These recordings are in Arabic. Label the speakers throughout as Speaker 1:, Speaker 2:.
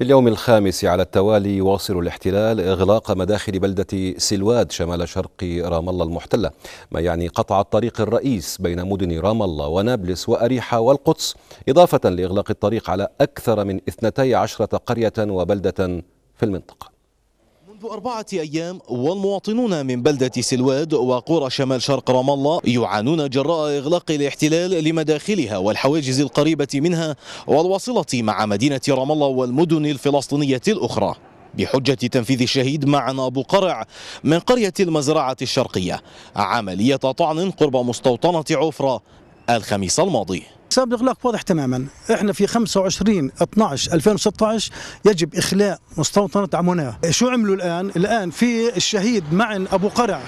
Speaker 1: لليوم الخامس على التوالي يواصل الاحتلال إغلاق مداخل بلدة سلواد شمال شرق رام الله المحتلة ما يعني قطع الطريق الرئيس بين مدن رام الله ونابلس وأريحة والقدس إضافة لإغلاق الطريق على أكثر من 12 قرية وبلدة في المنطقة
Speaker 2: منذ أربعة أيام والمواطنون من بلدة سلواد وقرى شمال شرق رام الله يعانون جراء إغلاق الاحتلال لمداخلها والحواجز القريبة منها والواصلة مع مدينة رام الله والمدن الفلسطينية الأخرى بحجة تنفيذ الشهيد معنا أبو قرع من قرية المزرعة الشرقية عملية طعن قرب مستوطنة عفرة الخميس الماضي
Speaker 3: سبب الاغلاق واضح تماما احنا في 25 12 2016 يجب اخلاء مستوطنه عموناه شو عملوا الان الان في الشهيد معن ابو قرع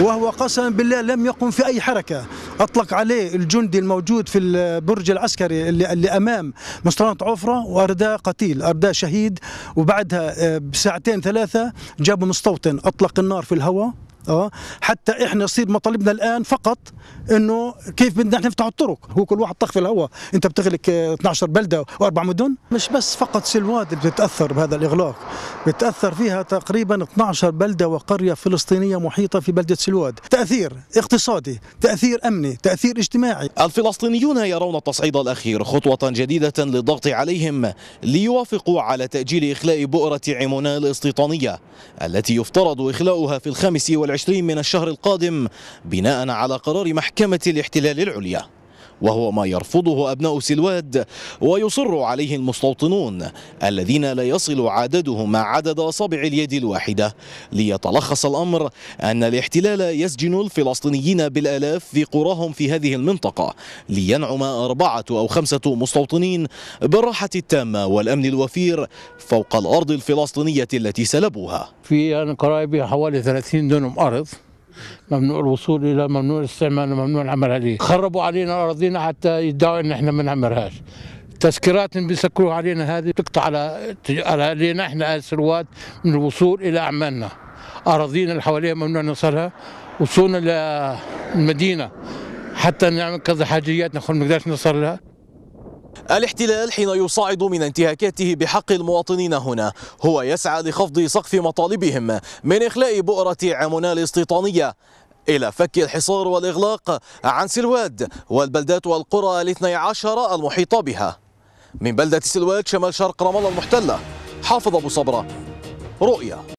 Speaker 3: وهو قسما بالله لم يقم في أي حركة أطلق عليه الجندي الموجود في البرج العسكري اللي, اللي أمام مستوطنه عفرة وأرداه قتيل أرداه شهيد وبعدها آه، بساعتين ثلاثة جابوا مستوطن أطلق النار في الهواء اه حتى احنا يصير مطالبنا الان فقط انه كيف بدنا احنا نفتح الطرق هو كل واحد طخ في الهواء انت بتغلق 12 آه، بلده واربع مدن مش بس فقط سلواد بتتاثر بهذا الاغلاق بتاثر فيها تقريبا 12 بلده وقريه فلسطينيه محيطه في بلده سلواد تاثير اقتصادي تاثير امني تاثير اجتماعي
Speaker 2: الفلسطينيون يرون التصعيد الاخير خطوه جديده للضغط عليهم ليوافقوا على تاجيل اخلاء بؤره عموناه الاستيطانيه التي يفترض اخلاؤها في الخامس وال والعشرين من الشهر القادم بناء على قرار محكمة الاحتلال العليا وهو ما يرفضه أبناء سلواد ويصر عليه المستوطنون الذين لا يصل عددهم عدد أصابع اليد الواحدة ليتلخص الأمر أن الاحتلال يسجن الفلسطينيين بالآلاف في قراهم في هذه المنطقة لينعم أربعة أو خمسة مستوطنين بالراحة التامة والأمن الوفير فوق الأرض الفلسطينية التي سلبوها
Speaker 4: في أنا قرايبي حوالي 30 دونم أرض ممنوع الوصول الى ممنوع الاستعمال ممنوع العمل عليه خربوا علينا اراضينا حتى يدعوا ان احنا ما نعمرهاش اللي بيسكروا علينا هذه تقطع على علينا احنا الثروات من الوصول الى اعمالنا اراضينا اللي حواليها ممنوع نوصلها وصولنا للمدينه حتى نعمل كذا حاجيات نحن ما نقدرش نوصل لها
Speaker 2: الاحتلال حين يصعد من انتهاكاته بحق المواطنين هنا هو يسعى لخفض سقف مطالبهم من إخلاء بؤرة عمونال الاستيطانية إلى فك الحصار والإغلاق عن سلواد والبلدات والقرى الاثني عشر المحيطة بها من بلدة سلواد شمال شرق رام الله المحتلة حافظ أبو صبرة رؤيا